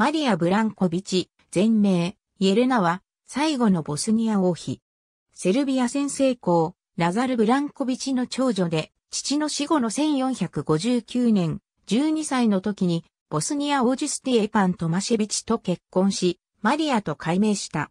マリア・ブランコビチ、全名、イエルナは、最後のボスニア王妃。セルビア先生公、ナザル・ブランコビチの長女で、父の死後の1459年、12歳の時に、ボスニア王子スティエパン・トマシェビチと結婚し、マリアと改名した。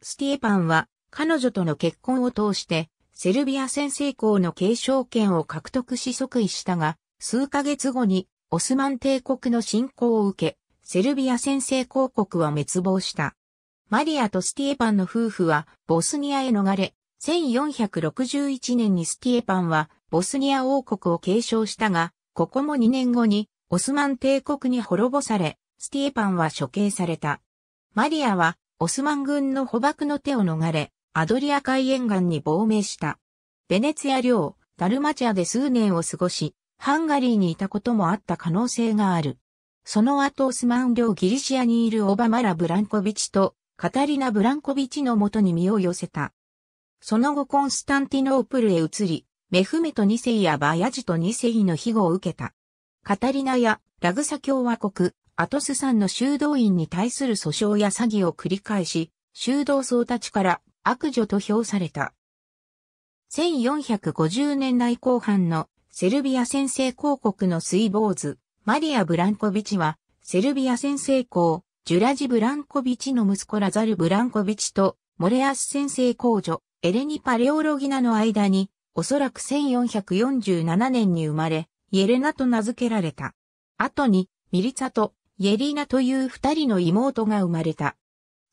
スティエパンは、彼女との結婚を通して、セルビア先生公の継承権を獲得し即位したが、数ヶ月後に、オスマン帝国の侵攻を受け、セルビア先制公国は滅亡した。マリアとスティエパンの夫婦はボスニアへ逃れ、1461年にスティエパンはボスニア王国を継承したが、ここも2年後にオスマン帝国に滅ぼされ、スティエパンは処刑された。マリアはオスマン軍の捕獲の手を逃れ、アドリア海沿岸に亡命した。ベネツィア領、ダルマチアで数年を過ごし、ハンガリーにいたこともあった可能性がある。その後オスマン領ギリシアにいるオバマラ・ブランコビチとカタリナ・ブランコビチのもとに身を寄せた。その後コンスタンティノープルへ移り、メフメト2世やバヤジト2世の庇護を受けた。カタリナやラグサ共和国、アトス山の修道院に対する訴訟や詐欺を繰り返し、修道僧たちから悪女と評された。1450年代後半のセルビア先制公国の水坊図。マリア・ブランコビチは、セルビア先生校、ジュラジ・ブランコビチの息子ラザル・ブランコビチと、モレアス先生公女、エレニ・パレオロギナの間に、おそらく1447年に生まれ、イエレナと名付けられた。後に、ミリツァと、イエリーナという二人の妹が生まれた。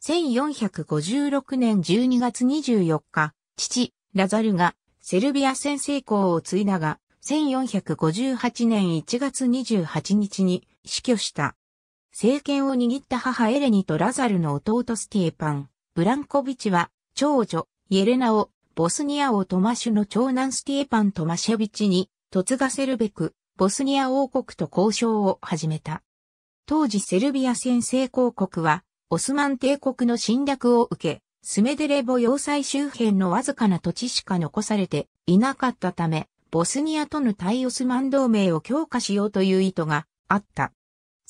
1456年12月24日、父、ラザルがセルビア先生校を継いだが、1458年1月28日に死去した。政権を握った母エレニとラザルの弟スティーパン、ブランコビチは、長女、イエレナを、ボスニア王トマシュの長男スティーパントマシェビチに、嫁がせるべく、ボスニア王国と交渉を始めた。当時セルビア先制公国は、オスマン帝国の侵略を受け、スメデレボ要塞周辺のわずかな土地しか残されていなかったため、ボスニアとの対オスマン同盟を強化しようという意図があった。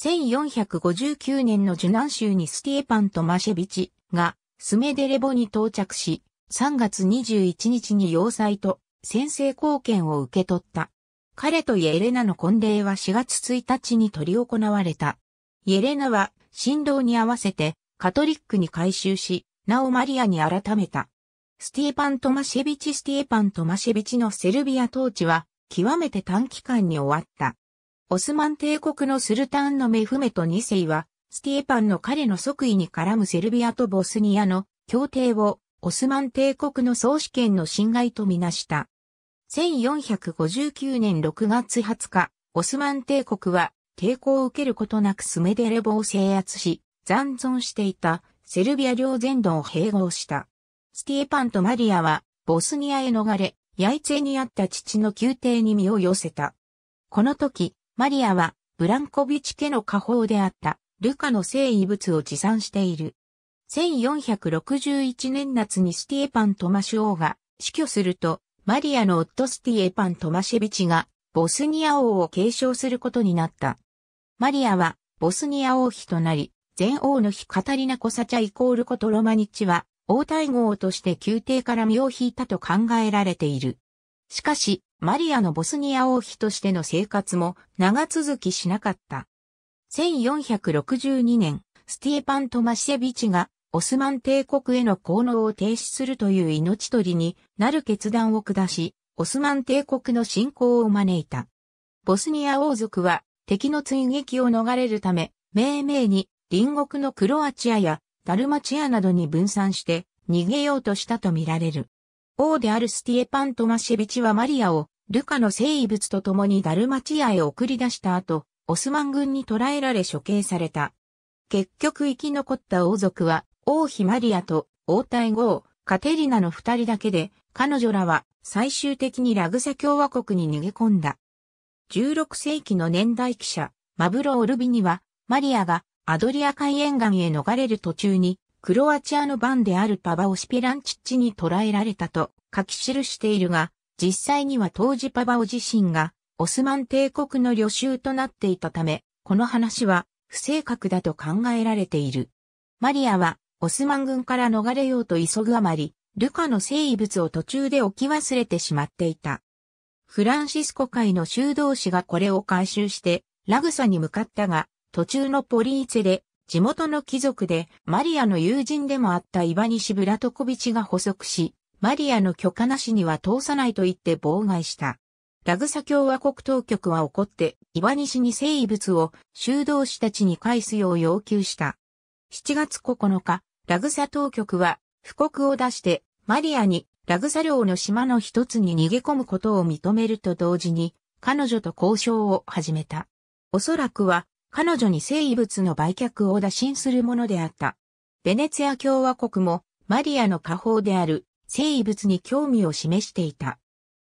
1459年の受難州にスティエパンとマシェビチがスメデレボに到着し、3月21日に要塞と先制貢献を受け取った。彼とイエレナの婚礼は4月1日に取り行われた。イエレナは、神道に合わせて、カトリックに改修し、なおマリアに改めた。スティーパン・トマシェビチ・スティーパン・トマシェビチのセルビア統治は、極めて短期間に終わった。オスマン帝国のスルタンのメフメト2世は、スティーパンの彼の即位に絡むセルビアとボスニアの協定を、オスマン帝国の総主権の侵害とみなした。1459年6月20日、オスマン帝国は抵抗を受けることなくスメデレボを制圧し、残存していたセルビア領全土を併合した。スティエパンとマリアは、ボスニアへ逃れ、ヤイツェにあった父の宮廷に身を寄せた。この時、マリアは、ブランコビチ家の家宝であった、ルカの聖遺物を持参している。1461年夏にスティエパン・トマシュ王が死去すると、マリアの夫スティエパン・トマシェビチが、ボスニア王を継承することになった。マリアは、ボスニア王妃となり、前王の日カタリナ・コサチャイコールコトロマニチは、王太后として宮廷から身を引いたと考えられている。しかし、マリアのボスニア王妃としての生活も長続きしなかった。1462年、スティーパン・トマシェビチがオスマン帝国への功能を停止するという命取りになる決断を下し、オスマン帝国の侵攻を招いた。ボスニア王族は敵の追撃を逃れるため、命名に隣国のクロアチアやダルマチアなどに分散して逃げようとしたとみられる。王であるスティエパン・トマシェビチはマリアをルカの生物と共にダルマチアへ送り出した後、オスマン軍に捕らえられ処刑された。結局生き残った王族は王妃マリアと王太后、カテリナの二人だけで、彼女らは最終的にラグサ共和国に逃げ込んだ。16世紀の年代記者、マブロ・オルビには、マリアがアドリア海沿岸へ逃れる途中に、クロアチアの番であるパバオシピランチッチに捕らえられたと書き記しているが、実際には当時パバオ自身がオスマン帝国の旅衆となっていたため、この話は不正確だと考えられている。マリアはオスマン軍から逃れようと急ぐあまり、ルカの生物を途中で置き忘れてしまっていた。フランシスコ会の修道士がこれを回収して、ラグサに向かったが、途中のポリーツェで、地元の貴族で、マリアの友人でもあったイバニシ・ブラトコビチが捕捉し、マリアの許可なしには通さないと言って妨害した。ラグサ共和国当局は怒って、イバニシに生物を修道士たちに返すよう要求した。7月9日、ラグサ当局は、布告を出して、マリアにラグサ領の島の一つに逃げ込むことを認めると同時に、彼女と交渉を始めた。おそらくは、彼女に生物の売却を打診するものであった。ベネツィア共和国もマリアの過方である生物に興味を示していた。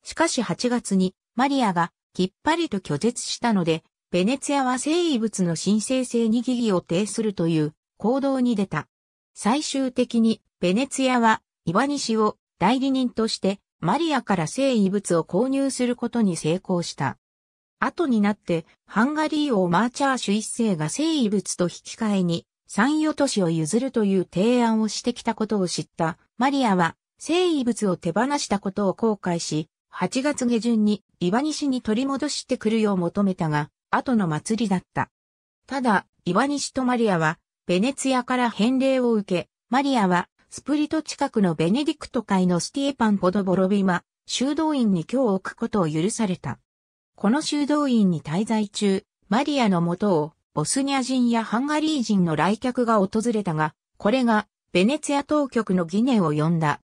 しかし8月にマリアがきっぱりと拒絶したので、ベネツィアは生物の申請制に疑義を呈するという行動に出た。最終的にベネツィアはイワニシを代理人としてマリアから生物を購入することに成功した。後になってハンガリー王マーチャーシュ一世が聖遺物と引き換えに産与都市を譲るという提案をしてきたことを知ったマリアは聖遺物を手放したことを後悔し、8月下旬にイワニシに取り戻してくるよう求めたが、後の祭りだった。ただ、イワニシとマリアは、ベネツィアから返礼を受け、マリアは、スプリト近くのベネディクト会のスティエパン・ポドボロビマ、修道院に今日置くことを許された。この修道院に滞在中、マリアのもとを、ボスニア人やハンガリー人の来客が訪れたが、これが、ベネツィア当局の疑念を呼んだ。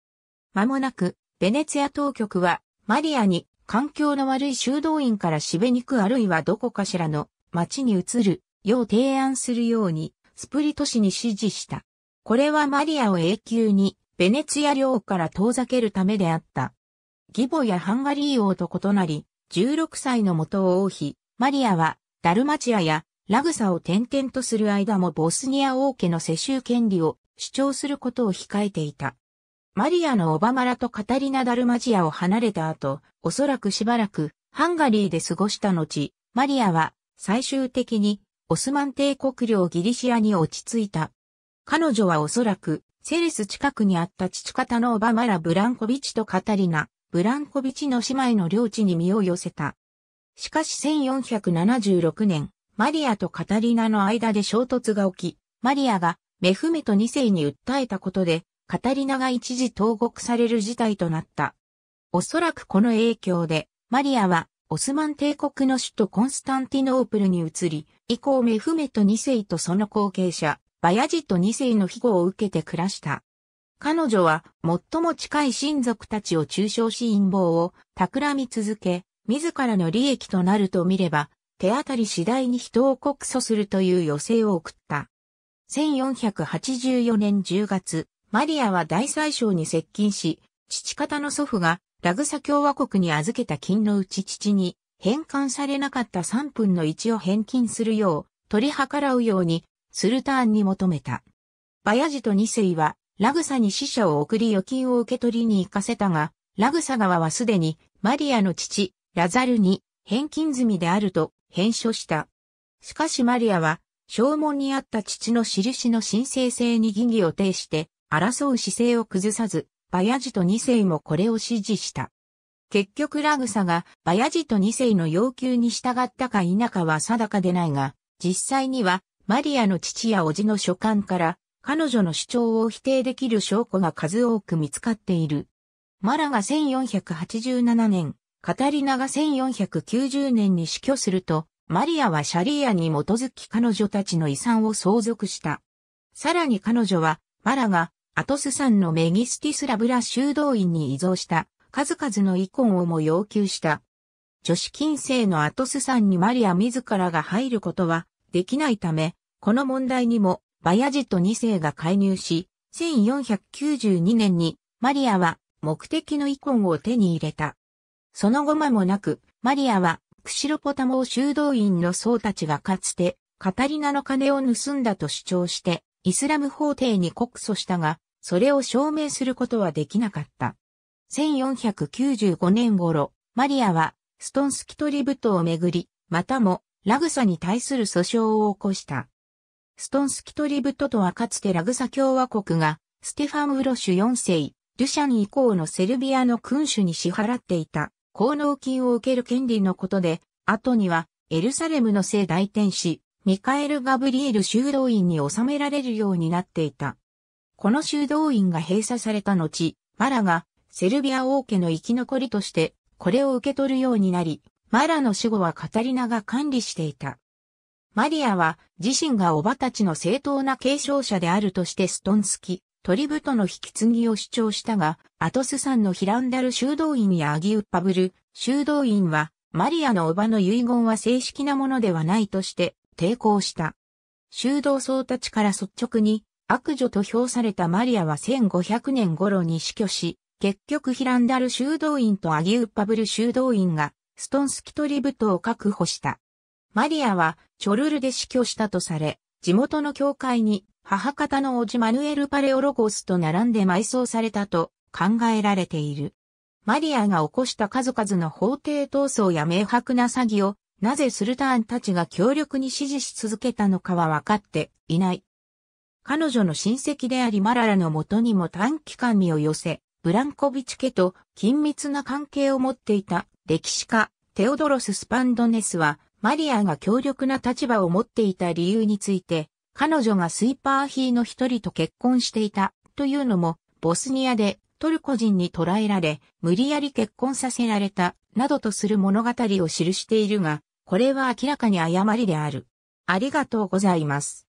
間もなく、ベネツィア当局は、マリアに、環境の悪い修道院からしべにくあるいはどこかしらの町に移るよう提案するように、スプリト市に指示した。これはマリアを永久に、ベネツィア領から遠ざけるためであった。義母やハンガリー王と異なり、16歳の元王妃、マリアは、ダルマチアやラグサを転々とする間もボスニア王家の世襲権利を主張することを控えていた。マリアのオバマラとカタリナ・ダルマチアを離れた後、おそらくしばらくハンガリーで過ごした後、マリアは最終的にオスマン帝国領ギリシアに落ち着いた。彼女はおそらくセレス近くにあった父方のオバマラ・ブランコビチとカタリナ、ブランコビチの姉妹の領地に身を寄せた。しかし1476年、マリアとカタリナの間で衝突が起き、マリアがメフメト2世に訴えたことで、カタリナが一時投獄される事態となった。おそらくこの影響で、マリアはオスマン帝国の首都コンスタンティノープルに移り、以降メフメト2世とその後継者、バヤジット2世の庇護を受けて暮らした。彼女は最も近い親族たちを中傷し陰謀を企み続け、自らの利益となると見れば、手当たり次第に人を告訴するという余生を送った。1484年10月、マリアは大宰相に接近し、父方の祖父がラグサ共和国に預けた金のうち父に返還されなかった3分の1を返金するよう取り計らうようにスルターンに求めた。バヤジと2世はラグサに死者を送り預金を受け取りに行かせたが、ラグサ側はすでにマリアの父、ラザルに返金済みであると返書した。しかしマリアは、証文にあった父の印の神聖性に疑義を呈して、争う姿勢を崩さず、バヤジと2世もこれを支持した。結局ラグサがバヤジと2世の要求に従ったか否かは定かでないが、実際にはマリアの父や叔父の書簡から彼女の主張を否定できる証拠が数多く見つかっている。マラが1487年、カタリナが1490年に死去すると、マリアはシャリアに基づき彼女たちの遺産を相続した。さらに彼女は、マラがアトス山のメギスティスラブラ修道院に依存した数々の遺恨をも要求した。女子近世のアトス山にマリア自らが入ることはできないため、この問題にもバヤジット2世が介入し、1492年にマリアは目的のイコンを手に入れた。その後間もなく、マリアはクシロポタモー修道院の僧たちがかつてカタリナの金を盗んだと主張して、イスラム法廷に告訴したが、それを証明することはできなかった。1495年頃、マリアはストンスキトリブトをめぐり、またもラグサに対する訴訟を起こした。ストンスキトリブトとはかつてラグサ共和国が、ステファン・ウロシュ4世、ルシャン以降のセルビアの君主に支払っていた、功能金を受ける権利のことで、後には、エルサレムの聖大天使、ミカエル・ガブリエル修道院に収められるようになっていた。この修道院が閉鎖された後、マラがセルビア王家の生き残りとしてこれを受け取るようになり、マラの死後はカタリナが管理していた。マリアは自身がおばたちの正当な継承者であるとしてストンスキ、トリブトの引き継ぎを主張したが、アトスさんのヒランダル修道院やアギウッパブル修道院は、マリアのおばの遺言は正式なものではないとして抵抗した。修道僧たちから率直に悪女と評されたマリアは1500年頃に死去し、結局ヒランダル修道院とアギウッパブル修道院がストンスキトリブトを確保した。マリアはチョルルで死去したとされ、地元の教会に母方の叔父マヌエル・パレオロゴスと並んで埋葬されたと考えられている。マリアが起こした数々の法廷闘争や明白な詐欺を、なぜスルターンたちが強力に支持し続けたのかは分かっていない。彼女の親戚でありマララの元にも短期間身を寄せ、ブランコビチ家と緊密な関係を持っていた歴史家テオドロス・スパンドネスはマリアが強力な立場を持っていた理由について、彼女がスイパーヒーの一人と結婚していたというのも、ボスニアでトルコ人に捕らえられ、無理やり結婚させられた、などとする物語を記しているが、これは明らかに誤りである。ありがとうございます。